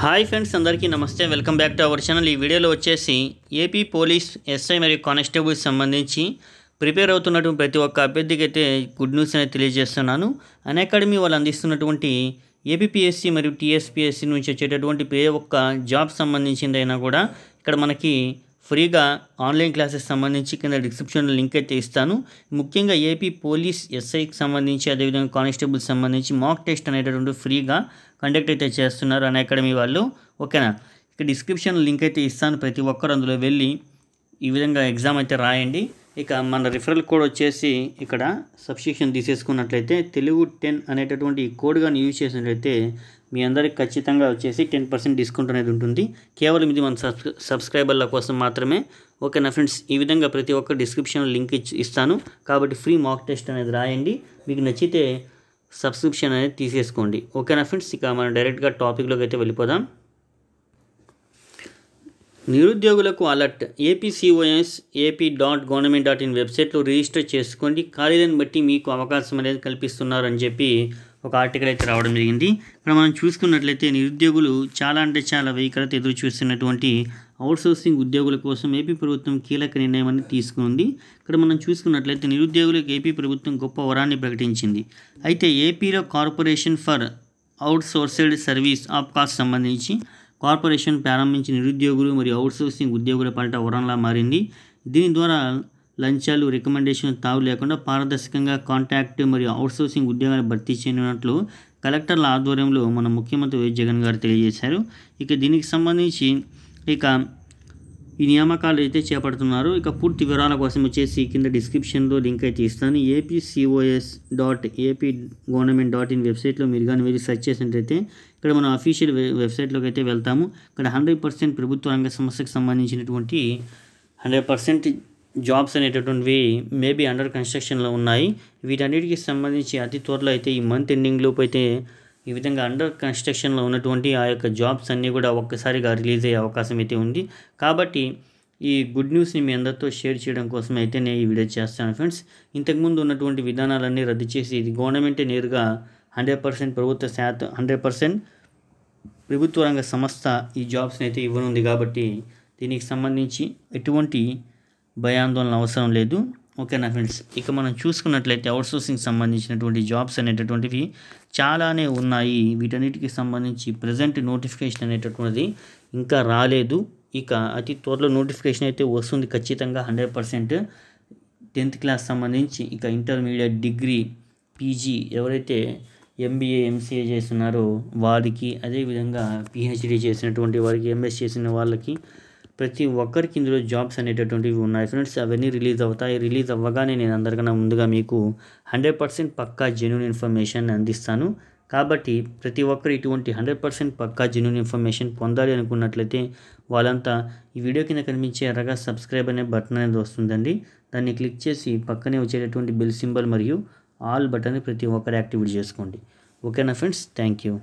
hi friends అందరికీ నమస్తే welcome back to our channel ఈ వీడియోలో వచ్చేసి ఏపీ పోలీస్ ఎస్ఐ మరియు కానిస్టేబుల్ సంబంధించి ప్రిపేర్ అవుతున్నటువంటి ప్రతి ఒక్క అభ్యర్థికి అయితే గుడ్ న్యూస్ అనేది తెలియజేస్తున్నాను అకాడమీ వాళ్ళు అందిస్తున్నటువంటి ఏపీఎస్సి మరియు టీఎస్పిఎస్సి నుంచి వచ్చేటటువంటి ఏ ఒక్క జాబ్ సంబంధించిందైనా కూడా ఇక్కడ మనకి ఫ్రీగా ఆన్లైన్ క్లాసెస్ సంబంధించి కింద డిస్క్రిప్షన్లో లింక్ అయితే ఇస్తాను ముఖ్యంగా ఏపీ పోలీస్ ఎస్ఐకి సంబంధించి అదేవిధంగా కానిస్టేబుల్స్ సంబంధించి మాక్ టెస్ట్ అనేటటువంటి ఫ్రీగా కండక్ట్ అయితే చేస్తున్నారు అనే అకాడమీ వాళ్ళు ఓకేనా ఇక డిస్క్రిప్షన్ లింక్ అయితే ఇస్తాను ప్రతి ఒక్కరు అందులో వెళ్ళి ఈ విధంగా ఎగ్జామ్ అయితే రాయండి ఇక మన రిఫరల్ కోడ్ వచ్చేసి ఇక్కడ సబ్స్క్రిప్షన్ తీసేసుకున్నట్లయితే తెలుగు టెన్ అనేటటువంటి ఈ కోడ్ కానీ యూజ్ చేసినట్లయితే మీ అందరికి ఖచ్చితంగా వచ్చేసి టెన్ పర్సెంట్ డిస్కౌంట్ అనేది ఉంటుంది కేవలం ఇది మన సబ్స్క్రైబర్ల కోసం మాత్రమే ఓకేనా ఫ్రెండ్స్ ఈ విధంగా ప్రతి ఒక్క డిస్క్రిప్షన్ లింక్ ఇస్తాను కాబట్టి ఫ్రీ మాక్ టెస్ట్ అనేది రాయండి మీకు నచ్చితే సబ్స్క్రిప్షన్ అనేది తీసేసుకోండి ఓకేనా ఫ్రెండ్స్ ఇక మనం డైరెక్ట్గా టాపిక్లోకి అయితే వెళ్ళిపోదాం నిరుద్యోగులకు alert APCOS AP dot government dot in వెబ్సైట్లో రిజిస్టర్ చేసుకోండి ఖాళీలను బట్టి మీకు అవకాశం అనేది కల్పిస్తున్నారని చెప్పి ఒక ఆర్టికల్ అయితే రావడం జరిగింది ఇక్కడ మనం చూసుకున్నట్లయితే నిరుద్యోగులు చాలా అంటే చాలా వెయికలతో ఎదురు చూస్తున్నటువంటి అవుట్సోర్సింగ్ ఉద్యోగుల కోసం ఏపీ ప్రభుత్వం కీలక నిర్ణయం అనేది తీసుకుంది ఇక్కడ మనం చూసుకున్నట్లయితే నిరుద్యోగులకు ఏపీ ప్రభుత్వం గొప్ప వరాన్ని ప్రకటించింది అయితే ఏపీలో corporation for outsourced service of cost సంబంధించి కార్పొరేషన్ ప్రారంభించిన నిరుద్యోగులు మరియు అవుట్సోర్సింగ్ ఉద్యోగుల పంట వరంలా మారింది దీని ద్వారా లంచాలు రికమెండేషన్ తావు లేకుండా పారదర్శకంగా కాంట్రాక్ట్ మరియు అవుట్సోర్సింగ్ ఉద్యోగాలు భర్తీ చేయనున్నట్లు కలెక్టర్ల ఆధ్వర్యంలో మన ముఖ్యమంత్రి వైఎస్ జగన్ గారు తెలియజేశారు ఇక దీనికి సంబంధించి ఇక ఈ నియామకాలు అయితే చేపడుతున్నారు ఇక పూర్తి వివరాల కోసం వచ్చేసి కింద డిస్క్రిప్షన్లో లింక్ అయితే ఇస్తాను APCOS dot AP government dot in వెబ్సైట్లో మీరు కానీ వెళ్ళి సెర్చ్ చేసినట్టయితే ఇక్కడ మనం అఫీషియల్ వెబ్సైట్లోకి అయితే వెళ్తాము ఇక్కడ హండ్రెడ్ పర్సెంట్ ప్రభుత్వ రంగ సంస్థకు సంబంధించినటువంటి హండ్రెడ్ పర్సెంట్ జాబ్స్ అనేటటువంటివి మేబీ అండర్ కన్స్ట్రక్షన్లో ఉన్నాయి వీటన్నిటికి సంబంధించి అతి త్వరలో అయితే ఈ మంత్ ఎండింగ్ లోపు అయితే ఈ విధంగా అండర్ కన్స్ట్రక్షన్లో ఉన్నటువంటి ఆ యొక్క జాబ్స్ అన్నీ కూడా ఒక్కసారిగా రిలీజ్ అయ్యే అవకాశం అయితే ఉంది కాబట్టి ఈ గుడ్ న్యూస్ని మీ అందరితో షేర్ చేయడం కోసం అయితే నేను ఈ వీడియో చేస్తాను ఫ్రెండ్స్ ఇంతకుముందు ఉన్నటువంటి విధానాలన్నీ రద్దు చేసి ఇది గవర్నమెంటే నేరుగా హండ్రెడ్ పర్సెంట్ ప్రభుత్వ శాతం హండ్రెడ్ పర్సెంట్ ప్రభుత్వ రంగ సంస్థ ఈ జాబ్స్ని అయితే ఇవ్వనుంది కాబట్టి దీనికి సంబంధించి ఎటువంటి భయాందోళన అవసరం లేదు ఓకేనా ఫ్రెండ్స్ ఇక మనం చూసుకున్నట్లయితే అవుట్సోర్సింగ్ సంబంధించినటువంటి జాబ్స్ అనేటటువంటివి చాలానే ఉన్నాయి వీటన్నిటికి సంబంధించి ప్రజెంట్ నోటిఫికేషన్ అనేటటువంటిది ఇంకా రాలేదు ఇక అతి త్వరలో నోటిఫికేషన్ అయితే వస్తుంది ఖచ్చితంగా హండ్రెడ్ పర్సెంట్ టెన్త్ క్లాస్ సంబంధించి ఇక ఇంటర్మీడియట్ డిగ్రీ పీజీ ఎవరైతే ఎంబీఏ ఎంసీఏ చేస్తున్నారో వారికి అదేవిధంగా పిహెచ్డీ చేసినటువంటి వారికి ఎంఎస్ చేసిన వాళ్ళకి ప్రతి ఒక్కరికి ఇందులో జాబ్స్ అనేటటువంటివి ఉన్నాయి ఫ్రెండ్స్ అవన్నీ రిలీజ్ అవుతాయి రిలీజ్ అవ్వగానే నేను అందరికన్నా ముందుగా మీకు హండ్రెడ్ పర్సెంట్ పక్కా జెన్యున్ ఇన్ఫర్మేషన్ అందిస్తాను కాబట్టి ప్రతి ఒక్కరు ఇటువంటి హండ్రెడ్ పర్సెంట్ పక్కా జెన్యున్ ఇన్ఫర్మేషన్ పొందాలి అనుకున్నట్లయితే వాళ్ళంతా ఈ వీడియో కింద కనిపించే ఎర్రగా సబ్స్క్రైబ్ అనే బటన్ అనేది వస్తుందండి దాన్ని క్లిక్ చేసి పక్కనే వచ్చేటటువంటి బెల్ సింబల్ మరియు ఆల్ బటన్ని ప్రతి ఒక్కరు యాక్టివేట్ చేసుకోండి ఓకేనా ఫ్రెండ్స్ థ్యాంక్ యూ